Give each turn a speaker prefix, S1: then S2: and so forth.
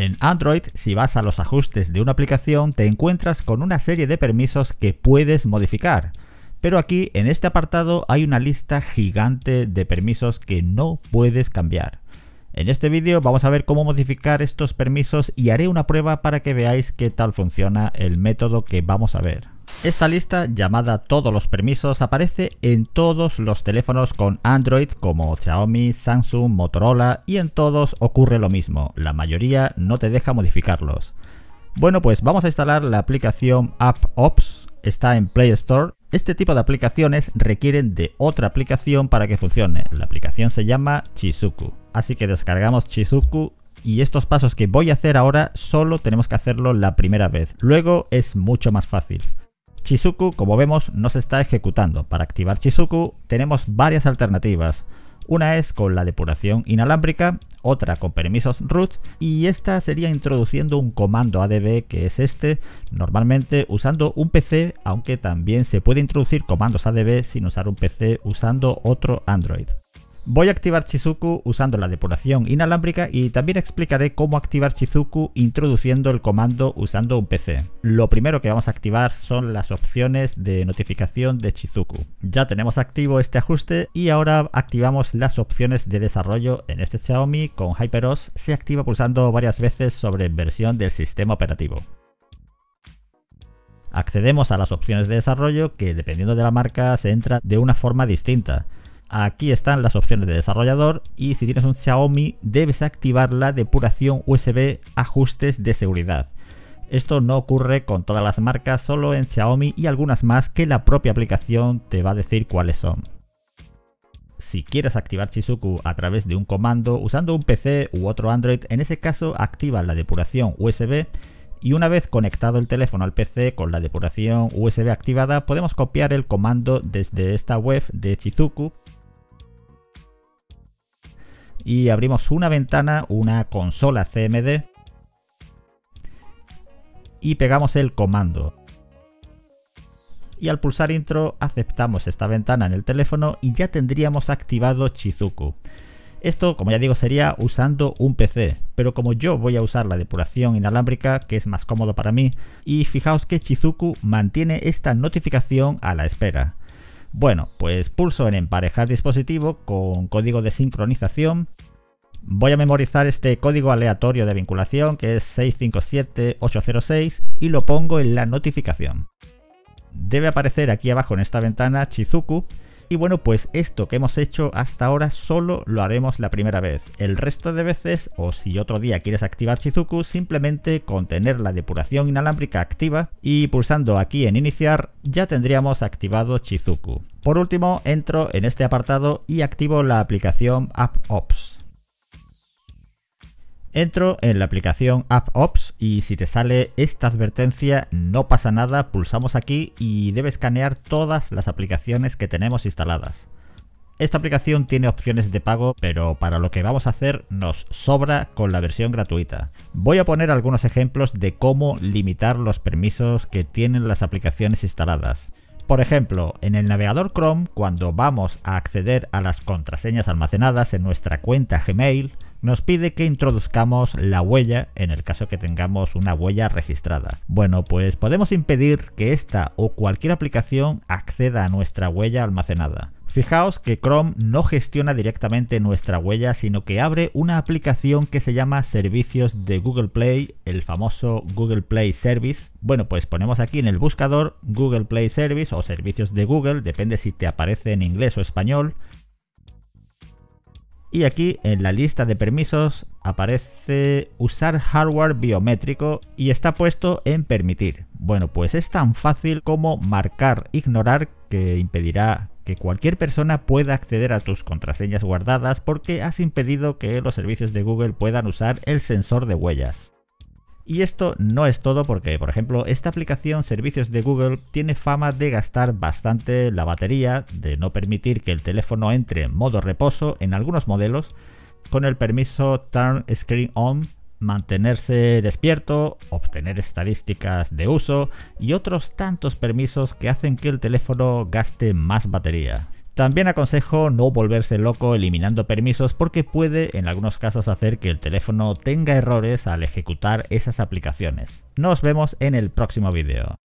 S1: En Android, si vas a los ajustes de una aplicación, te encuentras con una serie de permisos que puedes modificar. Pero aquí, en este apartado, hay una lista gigante de permisos que no puedes cambiar. En este vídeo vamos a ver cómo modificar estos permisos y haré una prueba para que veáis qué tal funciona el método que vamos a ver. Esta lista, llamada todos los permisos, aparece en todos los teléfonos con Android como Xiaomi, Samsung, Motorola y en todos ocurre lo mismo, la mayoría no te deja modificarlos. Bueno pues vamos a instalar la aplicación AppOps, está en Play Store. Este tipo de aplicaciones requieren de otra aplicación para que funcione, la aplicación se llama chisuku, Así que descargamos chisuku y estos pasos que voy a hacer ahora solo tenemos que hacerlo la primera vez, luego es mucho más fácil. Chizuku, como vemos, no se está ejecutando. Para activar Chizuku tenemos varias alternativas. Una es con la depuración inalámbrica, otra con permisos root y esta sería introduciendo un comando ADB que es este, normalmente usando un PC, aunque también se puede introducir comandos ADB sin usar un PC usando otro Android. Voy a activar Chizuku usando la depuración inalámbrica y también explicaré cómo activar Chizuku introduciendo el comando usando un PC. Lo primero que vamos a activar son las opciones de notificación de Chizuku. Ya tenemos activo este ajuste y ahora activamos las opciones de desarrollo en este Xiaomi con HyperOS se activa pulsando varias veces sobre versión del sistema operativo. Accedemos a las opciones de desarrollo que dependiendo de la marca se entra de una forma distinta. Aquí están las opciones de desarrollador y si tienes un Xiaomi debes activar la depuración USB ajustes de seguridad. Esto no ocurre con todas las marcas, solo en Xiaomi y algunas más que la propia aplicación te va a decir cuáles son. Si quieres activar Shizuku a través de un comando usando un PC u otro Android, en ese caso activa la depuración USB y una vez conectado el teléfono al PC con la depuración USB activada, podemos copiar el comando desde esta web de Shizuku y abrimos una ventana, una consola CMD y pegamos el comando. Y al pulsar intro aceptamos esta ventana en el teléfono y ya tendríamos activado Chizuku. Esto, como ya digo, sería usando un PC, pero como yo voy a usar la depuración inalámbrica, que es más cómodo para mí, y fijaos que Chizuku mantiene esta notificación a la espera. Bueno, pues pulso en emparejar dispositivo con código de sincronización. Voy a memorizar este código aleatorio de vinculación que es 657806 y lo pongo en la notificación. Debe aparecer aquí abajo en esta ventana Chizuku y bueno, pues esto que hemos hecho hasta ahora solo lo haremos la primera vez. El resto de veces, o si otro día quieres activar Shizuku, simplemente con tener la depuración inalámbrica activa y pulsando aquí en iniciar, ya tendríamos activado Shizuku. Por último, entro en este apartado y activo la aplicación AppOps. Entro en la aplicación AppOps y si te sale esta advertencia no pasa nada, pulsamos aquí y debe escanear todas las aplicaciones que tenemos instaladas. Esta aplicación tiene opciones de pago, pero para lo que vamos a hacer nos sobra con la versión gratuita. Voy a poner algunos ejemplos de cómo limitar los permisos que tienen las aplicaciones instaladas. Por ejemplo, en el navegador Chrome, cuando vamos a acceder a las contraseñas almacenadas en nuestra cuenta Gmail, nos pide que introduzcamos la huella en el caso que tengamos una huella registrada. Bueno, pues podemos impedir que esta o cualquier aplicación acceda a nuestra huella almacenada. Fijaos que Chrome no gestiona directamente nuestra huella, sino que abre una aplicación que se llama Servicios de Google Play, el famoso Google Play Service. Bueno, pues ponemos aquí en el buscador Google Play Service o Servicios de Google, depende si te aparece en inglés o español, y aquí en la lista de permisos aparece usar hardware biométrico y está puesto en permitir. Bueno, pues es tan fácil como marcar ignorar que impedirá que cualquier persona pueda acceder a tus contraseñas guardadas porque has impedido que los servicios de Google puedan usar el sensor de huellas. Y esto no es todo porque, por ejemplo, esta aplicación Servicios de Google tiene fama de gastar bastante la batería, de no permitir que el teléfono entre en modo reposo en algunos modelos, con el permiso Turn Screen On, mantenerse despierto, obtener estadísticas de uso y otros tantos permisos que hacen que el teléfono gaste más batería. También aconsejo no volverse loco eliminando permisos porque puede en algunos casos hacer que el teléfono tenga errores al ejecutar esas aplicaciones. Nos vemos en el próximo video